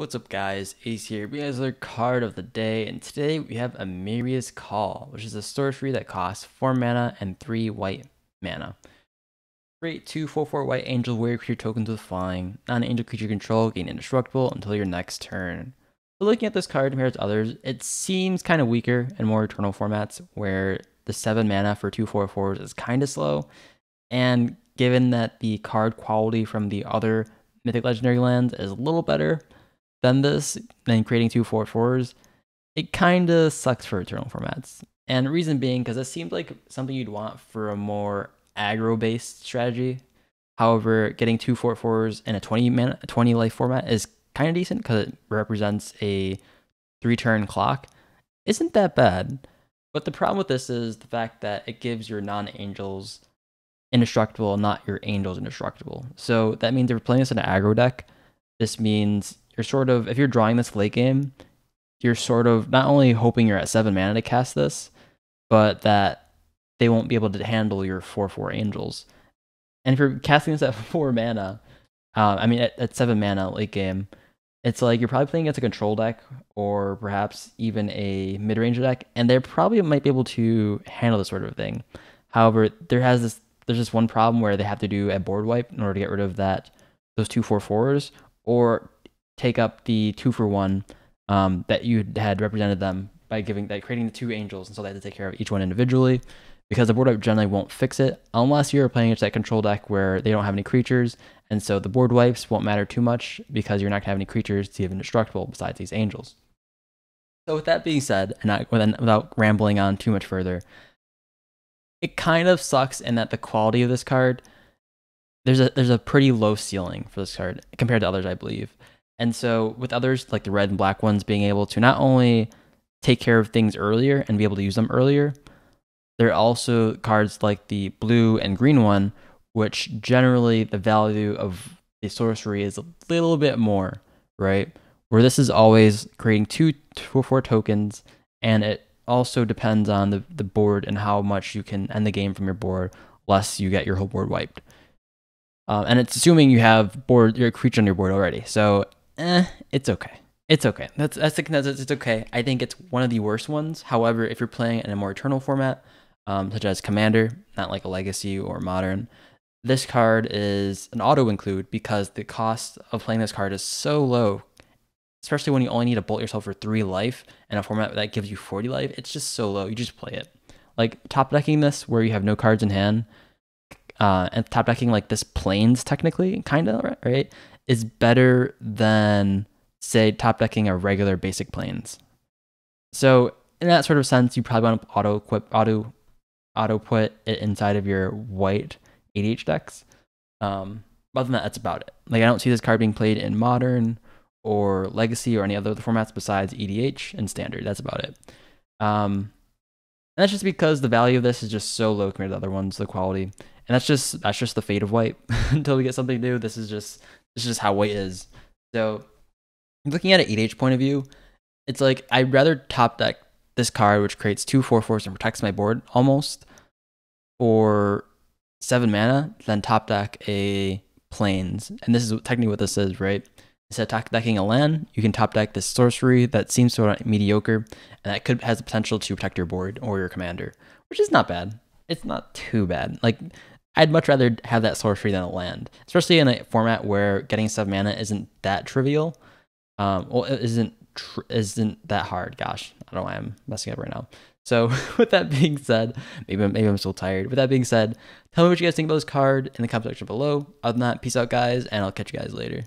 What's up guys, Ace here. We have another card of the day and today we have Amiria's Call, which is a sorcery that costs 4 mana and 3 white mana. Create 2 4 4 white angel warrior creature tokens with flying, non angel creature control gain indestructible until your next turn. But looking at this card compared to others, it seems kind of weaker in more eternal formats where the 7 mana for 2 4 4 is kind of slow, and given that the card quality from the other mythic legendary lands is a little better, than this, than creating two 4-4s, it kind of sucks for eternal formats. And reason being, because it seemed like something you'd want for a more aggro based strategy. However, getting two 4-4s in a 20, 20 life format is kind of decent because it represents a three turn clock. Isn't that bad? But the problem with this is the fact that it gives your non angels indestructible, not your angels indestructible. So that means if you're playing this in an aggro deck, this means you're sort of if you're drawing this late game, you're sort of not only hoping you're at seven mana to cast this, but that they won't be able to handle your four four angels. And if you're casting this at four mana, uh, I mean at, at seven mana late game, it's like you're probably playing against a control deck or perhaps even a mid range deck, and they probably might be able to handle this sort of thing. However, there has this there's this one problem where they have to do a board wipe in order to get rid of that those two four fours, or take up the two for one um, that you had represented them by giving that creating the two angels, and so they had to take care of each one individually. Because the board wipe generally won't fix it unless you're playing against that control deck where they don't have any creatures, and so the board wipes won't matter too much because you're not gonna have any creatures to even destructible besides these angels. So with that being said, and I, without rambling on too much further, it kind of sucks in that the quality of this card there's a there's a pretty low ceiling for this card compared to others, I believe. And so with others like the red and black ones being able to not only take care of things earlier and be able to use them earlier, there are also cards like the blue and green one, which generally the value of the sorcery is a little bit more, right? Where this is always creating two or four tokens, and it also depends on the, the board and how much you can end the game from your board, less you get your whole board wiped. Uh, and it's assuming you have board your creature on your board already. So eh, it's okay. It's okay. That's that's the consensus. It's okay. I think it's one of the worst ones. However, if you're playing in a more eternal format, um, such as Commander, not like a Legacy or Modern, this card is an auto include because the cost of playing this card is so low, especially when you only need to bolt yourself for three life in a format that gives you 40 life. It's just so low. You just play it. Like top decking this where you have no cards in hand, uh, and top decking like this planes technically, kind of right is better than, say, top decking a regular basic planes. So in that sort of sense, you probably want to auto equip, auto, auto put it inside of your white ADH decks. Um, other than that, that's about it. Like I don't see this card being played in modern or legacy or any other formats besides EDH and standard. That's about it. Um, and that's just because the value of this is just so low compared to the other ones, the quality and that's just that's just the fate of white until we get something new this is just this is just how white is so looking at an 8h point of view it's like i'd rather top deck this card which creates two four fours and protects my board almost for seven mana than top deck a planes and this is technically what this is right instead of top decking a land you can top deck this sorcery that seems sort of mediocre and that could has the potential to protect your board or your commander which is not bad it's not too bad. Like I'd much rather have that sorcery than a land, especially in a format where getting seven mana isn't that trivial. Um, well, it isn't tr- isn't that hard. Gosh, I don't know why I'm messing up right now. So with that being said, maybe maybe I'm still tired. With that being said, tell me what you guys think about this card in the comment section below. Other than that, peace out, guys, and I'll catch you guys later.